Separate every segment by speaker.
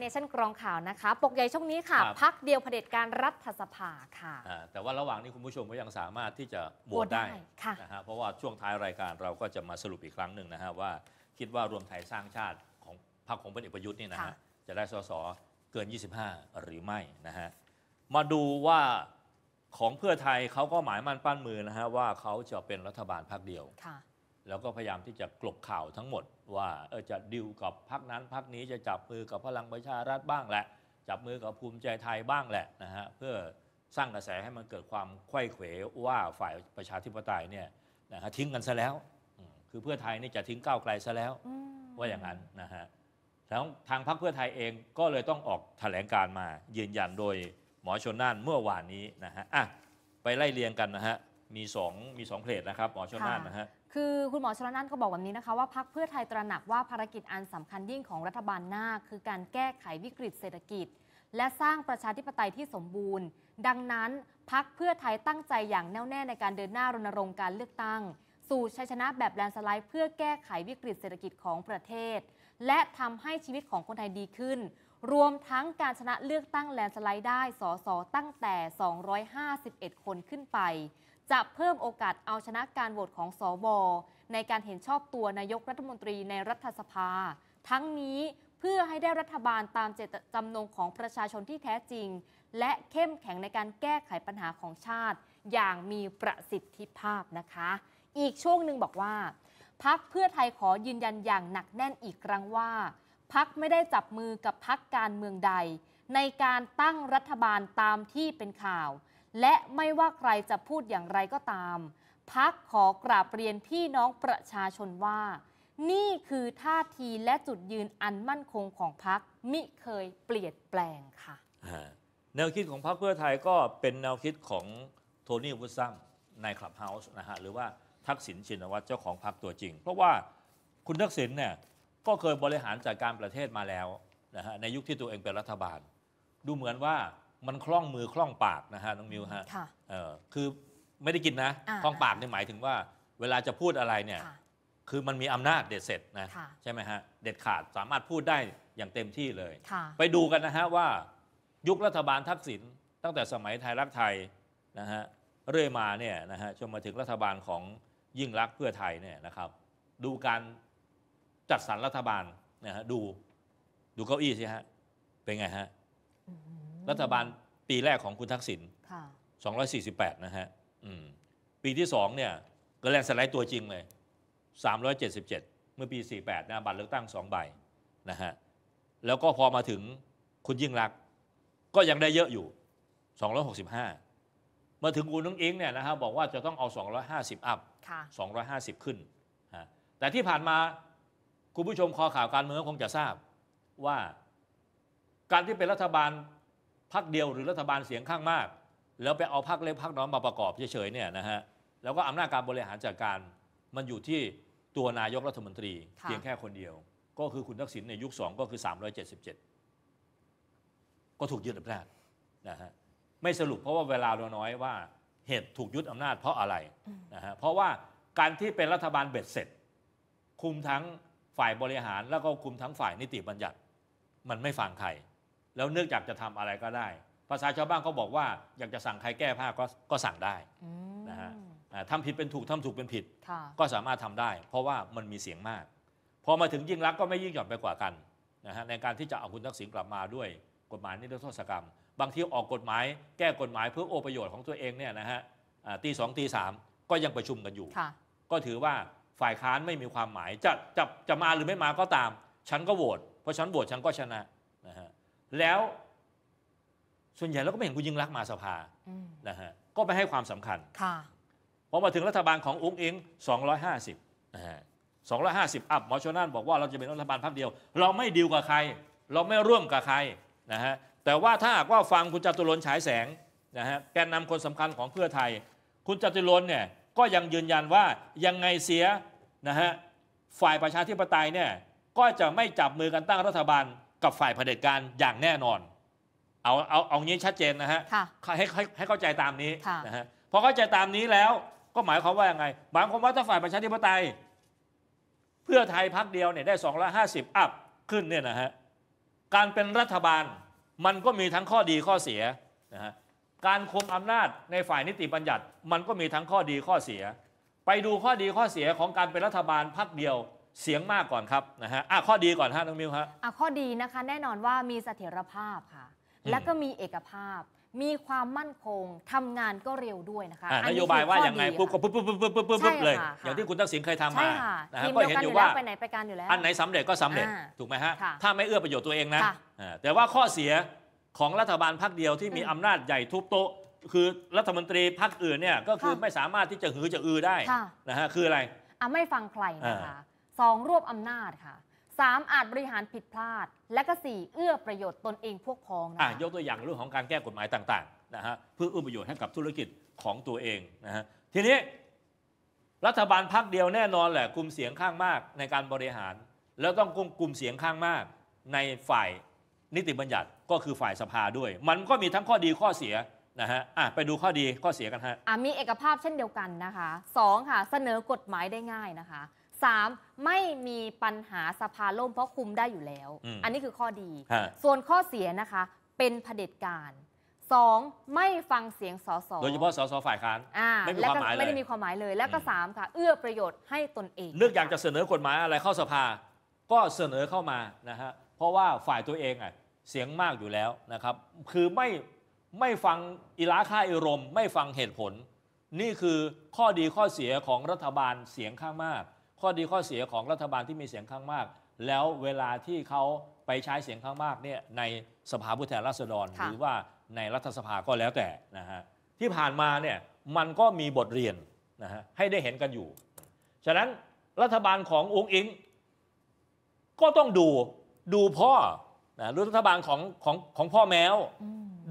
Speaker 1: เนชั่นกรองข่าวนะคะปกใหญ่ช่วงนี้ค่ะพักเดียวเผด็จการรัฐสภาค่ะ
Speaker 2: แต่ว่าระหว่างนี้คุณผู้ชมก็ยังสามารถที่จะโหวตได้ค่ะนะฮะเพราะว่าช่วงท้ายรายการเราก็จะมาสรุปอีกครั้งหนึ่งนะฮะว่าคิดว่ารวมไทยสร้างชาติของพรรคของพลเอกประยุทธ์นี่นะฮะจะได้สสเกิน 25 หรือไม่นะฮะมาดูว่าของเพื่อไทยเขาก็หมายมั่นปั้นมือนะฮะว่าเขาจะเป็นรัฐบาลพรรคเดียวค่ะแล้วก็พยายามที่จะกลบข่าวทั้งหมดว่าเออจะดิวกับพักนั้นพักนี้จะจับมือกับพลังประชารัฐบ้างแหละ จับมือกับภูมิใจไทยบ้างแหละนะฮะเพื่อสร้างกระแสให้มันเกิดความไขว้เขวว่าฝ่ายประชาธิปไตยเนี่ยนะฮะทิ้งกันซะแล้วคือเพื่อไทยนี่จะทิ้งก้าวไกลซะแล้วว่าอย่างนั้นนะฮะแล้วทางพรรคเพื่อไทยเองก็เลยต้องออกแถลงการมา ยืนยันโดยหมอชนน่านเมื่อวานนี้นะฮะอ่ะไปไล่เรียงกันนะฮะมีสองมีสองเพลทนะครับหมอชนน่านนะฮะ
Speaker 1: คือคุณหมอชลนั่นก็บอกแบบนี้นะคะว่าพักเพื่อไทยตระหนักว่าภารกิจอันสำคัญยิ่งของรัฐบาลหน้าคือการแก้ไขวิกฤตเศรษฐกิจ และสร้างประชาธิปไตยที่สมบูรณ์ ดังนั้นพักเพื่อไทยตั้งใจอย่างแน่วแน่ในการเดินหน้ารณรงค์การเลือกตั้ง สู่ชัยชนะแบบแลนสไลด์เพื่อแก้ไขวิกฤตเศรษฐกิจของประเทศ และทำให้ชีวิตของคนไทยดีขึ้น รวมทั้งการชนะเลือกตั้งแลนสไลด์ได้สอสอตั้งแต่ 251 คนขึ้นไปจะเพิ่มโอกาสเอาชนะการโหวตของสวในการเห็นชอบตัวนายกรัฐมนตรีในรัฐสภา ทั้งนี้เพื่อให้ได้รัฐบาลตามเจตจำนงของประชาชนที่แท้จริง และเข้มแข็งในการแก้ไขปัญหาของชาติ อย่างมีประสิทธิภาพนะคะ อีกช่วงหนึ่งบอกว่า พักเพื่อไทยขอยืนยันอย่างหนักแน่นอีกครั้งว่า พักไม่ได้จับมือกับพักการเมืองใด ในการตั้งรัฐบาลตามที่เป็นข่าวและไม่ว่าใครจะพูดอย่างไรก็ตามพักขอกราบเรียนพี่น้องประชาชนว่านี่คือท่าทีและจุดยืนอันมั่นคงของพักมิเคยเปลี่ยนแปลงค่ะ
Speaker 2: แนวคิดของพรรคเพื่อไทยก็เป็นแนวคิดของโทนี่วุฒซัมในคลับเฮาส์นะฮะ หรือว่าทักษิณชินวัตรเจ้าของพรรคตัวจริง เพราะว่าคุณทักษิณเนี่ยก็เคยบริหารจัดการประเทศมาแล้วนะฮะในยุคที่ตัวเองเป็นรัฐบาล ดูเหมือนว่ามันคล่องมือคล่องปากนะฮะน้องมิวฮะคะคือไม่ได้กินนะ คล่องปากเนี่ยหมายถึงว่า เวลาจะพูดอะไรเนี่ยคือมันมีอำนาจเด็ดเสร็จนะะใช่ไหมฮะ เด็ดขาดสามารถพูดได้อย่างเต็มที่เลย ไปดูกันนะฮะ ว่า ยุครัฐบาลทักษิณตั้งแต่สมัยไทยรักไทยนะฮะเรื่อยมาเนี่ยนะฮะจนมาถึงรัฐบาลของยิ่งรักเพื่อไทยเนี่ยนะครับ ดูการจัดสรรรัฐบาลนะฮะดูดูเก้าอี้สิฮะเป็นไงฮะรัฐบาลปีแรกของคุณทักษิณ248 นะฮะ ปีที่สองเนี่ย ก็แลนสไลด์ตัวจริงเลย 377 เมื่อปี 48นะบัตรเลือกตั้งสองใบนะฮะ แล้วก็พอมาถึงคุณยิ่งรักก็ยังได้เยอะอยู่ 265 มาถึงคุณนุ้งอิงเนี่ยนะฮะบบอกว่าจะต้องเอา 250 อัพ250 ขึ้น แต่ที่ผ่านมา คุณผู้ชมคอข่าวการเมืองคงจะทราบ ว่าการที่เป็นรัฐบาลพักเดียวหรือรัฐบาลเสียงข้างมาก แล้วไปเอาพักเล็กพักน้อยมาประกอบเฉยๆเนี่ยนะฮะแล้วก็อำนาจการบริหารจัดการมันอยู่ที่ตัวนายกรัฐมนตรี เพียงแค่คนเดียว ก็คือคุณทักษิณในยุคสองก็คือ 377 ก็ถูกยึดอำนาจนะฮะไม่สรุปเพราะว่าเวลาเราน้อยว่าเหตุถูกยึดอำนาจเพราะอะไรนะฮะเพราะว่าการที่เป็นรัฐบาลเบ็ดเสร็จ คุมทั้งฝ่ายบริหาร แล้วก็คุมทั้งฝ่ายนิติบัญญัติมันไม่ฟังใครแล้วเนื่องจากจะทำอะไรก็ได้ ภาษาชาวบ้านเขาบอกว่าอยากจะสั่งใครแก้ผ้าก็ก็สั่งได้นะฮะทำผิดเป็นถูกทำถูกเป็นผิดก็สามารถทำได้ เพราะว่ามันมีเสียงมาก พอมาถึงยิ่งรักก็ไม่ยิ่งหย่อนไปกว่ากันนะฮะในการที่จะเอาคุณทักษิณกลับมาด้วยกฎหมายนิรโทษกรรม บางทีออกกฎหมาย แก้กฎหมายเพื่อโอประโยชน์ของตัวเองเนี่ยนะฮะตีสองตีสามก็ยังประชุมกันอยู่ก็ถือว่าฝ่ายค้านไม่มีความหมายจะจะจะมาหรือไม่มาก็ตามฉันก็โหวตเพราะฉันโหวตฉันก็ชนะแล้วส่วนใหญ่เราก็ไม่เห็นคุณยิ่งรักมาสภานะฮะก็ไปให้ความสำคัญค่ะพอมาถึงรัฐบาลของอุ้งอิง250นะฮะ250อัพหมอชนน่านบอกว่าเราจะเป็นรัฐบาลพรรคเดียว เราไม่ดีวกับใคร เราไม่ร่วมกับใครนะฮะแต่ว่าถ้าหากว่าฟังคุณจตุรนฉายแสงนะฮะแกนนำคนสำคัญของเพื่อไทยคุณจตุรนเนี่ยก็ยังยืนยันว่ายังไงเสียนะฮะฝ่ายประชาธิปไตยเนี่ยก็จะไม่จับมือกันตั้งรัฐบาลกับฝ่ายเผด็จการอย่างแน่นอน เอาเอาเอางี้ชัดเจนนะฮะ ให้ให้ให้เข้าใจตามนี้นะฮะพอเข้าใจตามนี้แล้วก็หมายความว่ายังไงหมายความว่าถ้าฝ่ายประชาธิปไตยเพื่อไทยพักเดียวเนี่ยได้ 250 อัพขึ้นเนี่ยนะฮะการเป็นรัฐบาลมันก็มีทั้งข้อดีข้อเสียนะฮะการคุมอำนาจในฝ่ายนิติบัญญัติมันก็มีทั้งข้อดีข้อเสีย ไปดูข้อดีข้อเสียของการเป็นรัฐบาลพักเดียวเสียงมากก่อนครับนะฮะอ่ะ ข้อดีก่อนฮะน้องมิวฮะ
Speaker 1: อ่ะข้อดีนะคะ แน่นอนว่ามีเสถียรภาพค่ะ และก็มีเอกภาพ มีความมั่นคงทำงานก็เร็วด้วยนะคะนโยบายว่าอย่างไงปุ๊บ
Speaker 2: ปุ๊บปุ๊บปุ๊บ ปุ๊บปุ๊บปุ๊บเลยอย่างที่คุณทักษิณเคยทำมานะฮะก็เห็นอยู่ว่าไปไ
Speaker 1: หนไปการอยู่แล้วอันไหนส
Speaker 2: ำเร็จก็สำเร็จถูกไหมฮะ ถ้าไม่เอื้อประโยชน์ตัวเองนะ แต่ว่าข้อเสียของรัฐบาลพรรคเดียวที่มีอำนาจใหญ่ทุบโต๊ะ คือรัฐมนตรีพรรคอื่นเนี่ย ก็คือไม่สามารถที่จะหือจะอือได้นะฮะ คืออะไร
Speaker 1: อ่ะไม่ฟังใครนะคะ 2. รวบอำนาจค่ะ 3. อาจบริหารผิดพลาด และก็ 4. เอื้อประโยชน์ตนเองพวกพ้องนะะ
Speaker 2: ยกตัวอย่างเรื่องของการแก้กฎหมายต่างๆนะฮะเพื่อเอื้อประโยชน์ให้กับธุรกิจของตัวเองนะฮะทีนี้ รัฐบาลพักเดียวแน่นอนแหละกลุ่มเสียงข้างมากในการบริหาร แล้วต้องกลุ่มเสียงข้างมากในฝ่ายนิติบัญญัติก็คือฝ่ายสภาด้วย มันก็มีทั้งข้อดีข้อเสียนะฮะอ่ะไปดูข้อดีข้อเสียกันฮะ
Speaker 1: ะมีเอกภาพเช่นเดียวกันนะคะ2ค่ะเสนอกฎหมายได้ง่ายนะคะ 3. ไม่มีปัญหาสภาล่มเพราะคุมได้อยู่แล้ว อันนี้คือข้อดีส่วนข้อเสียนะคะเป็นผด็จการสองไม่ฟังเสียงสสโดยเฉพาะ
Speaker 2: สสฝ่ายค้านไม่มีความหมายเลยไม่ได้มี
Speaker 1: ความหมายเลยแล้วก็สามค่ะเอื้อประโยชน์ให้ตนเอง เลื
Speaker 2: อกอยากจะเสนอกฎหมายอะไรเข้าสภาก็เสนอเข้ามานะฮะเพราะว่าฝ่ายตัวเองอ่ะเสียงมากอยู่แล้วนะครับคือไม่ไม่ฟังอิรักค่าอิรม ไม่ฟังเหตุผล นี่คือข้อดีข้อเสียของรัฐบาลเสียงข้างมากข้อดีข้อเสียของรัฐบาลที่มีเสียงข้างมาก แล้วเวลาที่เขาไปใช้เสียงข้างมากเนี่ยในสภาผู้แทนราษฎรหรือว่าในรัฐสภาก็แล้วแต่นะฮะที่ผ่านมาเนี่ยมันก็มีบทเรียนนะฮะให้ได้เห็นกันอยู่ ฉะนั้นรัฐบาลขององค์อิงก็ต้องดูดูพ่อนะรัฐบาลของของของพ่อแมว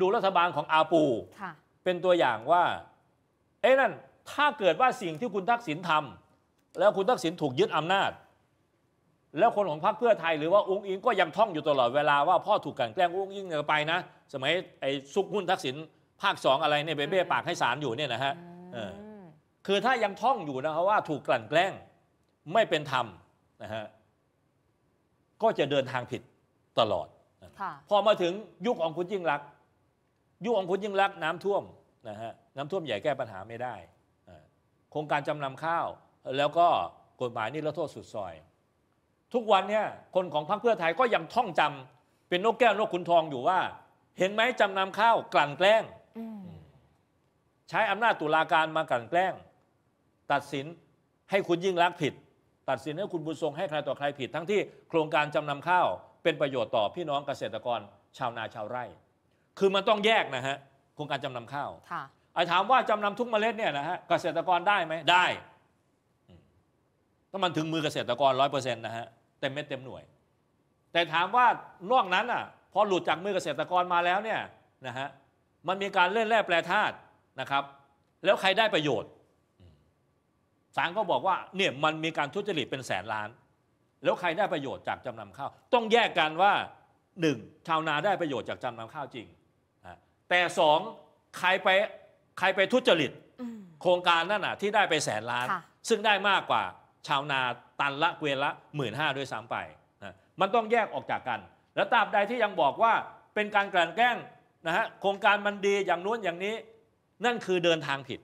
Speaker 2: ดูรัฐบาลของอาปู เป็นตัวอย่างว่าเอ้นั่นถ้าเกิดว่าสิ่งที่คุณทักษิณทำแล้วคุณทักษิณถูกยึดอำนาจ แล้วคนของพรรคเพื่อไทยหรือว่าอุ้งอิงก็ยังท่องอยู่ตลอดเวลาว่าพ่อถูกกันแกล้งอุ้งอิงเไปนะสมัยไอ้ซุกหุ้นทักษิณภาคสองอะไรเนี่ยเบเบ้ ปากให้สารอยู่เนี่ยนะฮะคือถ้ายังท่องอยู่นะครับว่า ถูกกลั่นแกล้งไม่เป็นธรรมนะฮะก็จะเดินทางผิดตลอด พอมาถึงยุคของคุณยิ่งรัก ยุคของคุณยิ่งรัก น้ำท่วมนะฮะน้ำท่วมใหญ่แก้ปัญหาไม่ได้โครงการจำนำข้าวแล้วก็กฎหมายนี่ละโทษสุดซอย ทุกวันเนี่ยคนของพรรคเพื่อไทยก็ยังท่องจำ เป็นนกแก้วนกขุนทองอยู่ว่า เห็นไหมจำนำข้าวกลั่นแกล้ง ใช้อำนาจตุลาการมากลั่นแกล้ง ตัดสินให้คุณยิ่งรักผิด ตัดสินให้คุณบุญทรงให้ใครต่อใครผิด ทั้งที่โครงการจำนำข้าว เป็นประโยชน์ต่อพี่น้องเกษตรกรชาวนาชาวไร่ คือมันต้องแยกนะฮะโครงการจำนำข้าวไอ้ถามว่าจำนำทุกเมล็ดเนี่ยนะฮะเกษตรกรได้ไหมได้ถ้ามันถึงมือเกษตรกรร้อยเปอร์เซ็นต์นะฮะเต็มเม็ดเต็มหน่วย แต่ถามว่านอกนั้นอ่ะพอหลุดจากมือเกษตรกรมาแล้วเนี่ยนะฮะมันมีการเล่นแร่แปรธาตุนะครับ แล้วใครได้ประโยชน์ศาลก็บอกว่าเนี่ยมันมีการทุจริตเป็นแสนล้าน แล้วใครได้ประโยชน์จากจำนำข้าวต้องแยกกันว่าหนึ่งชาวนาได้ประโยชน์จากจำนำข้าวจริง แต่สองใครไปใครไปทุจริตโครงการนั่นน่ะที่ได้ไปแสนล้านซึ่งได้มากกว่าชาวนาตันละเกวียนละหมื่นห้าด้วยซ้ำไปนะมันต้องแยกออกจากกัน และตราบใดที่ยังบอกว่า เป็นการกลั่นแกล้งนะฮะโครงการมันดีอย่างนู้นอย่างนี้ นั่นคือเดินทางผิด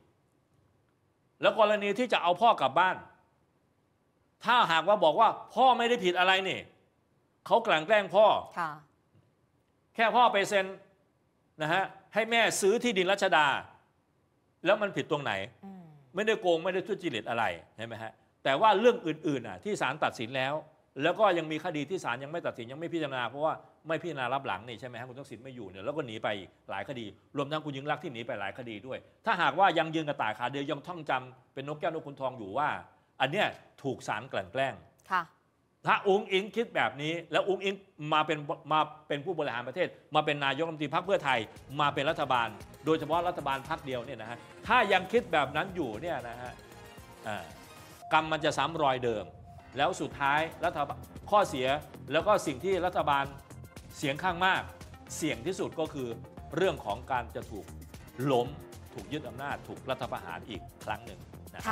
Speaker 2: แล้วกรณีที่จะเอาพ่อกลับบ้าน ถ้าหากว่าบอกว่า พ่อไม่ได้ผิดอะไรนี่เขากลั่นแกล้งพ่อ แค่พ่อไปเซ็นนะฮะให้แม่ซื้อที่ดินรัชดา แล้วมันผิดตรงไหนไม่ได้โกงไม่ได้ทุจริตอะไรใช่ไหมฮะแต่ว่าเรื่องอื่นๆอ่ะที่ศาลตัดสินแล้ว แล้วก็ยังมีคดีที่ศาลยังไม่ตัดสินยังไม่พิจารณาเพราะว่าไม่พิจารณารับหลังนี่ใช่ไหมฮะคุณทักษิณไม่อยู่เนี่ยแล้วก็หนีไปหลายคดี รวมทั้งคุณยิ่งรักที่หนีไปหลายคดีด้วย ถ้าหากว่ายังยืนกระต่ายขาเดียวยังท่องจำเป็นนกแก้วนกขุนทองอยู่ว่า อันเนี้ยถูกศาลกลั่นแกล้งค่ะถ้าองค์อิงคิดแบบนี้ แล้วอุ้งอิงมาเป็นมาเป็นผู้บริหารประเทศ มาเป็นนายกรัฐมนตรีพรรคเพื่อไทยมาเป็นรัฐบาล โดยเฉพาะรัฐบาลพรรคเดียวเนี่ยนะฮะถ้ายังคิดแบบนั้นอยู่เนี่ยนะฮะอ่ากรรมมันจะซ้ำรอยเดิม แล้วสุดท้ายรัฐบาลข้อเสียแล้วก็สิ่งที่รัฐบาลเสียงข้างมาก เสี่ยงที่สุดก็คือ เรื่องของการจะถูกล้ม ถูกยึดอำนาจถูกรัฐประหารอีกครั้งหนึ่งนะค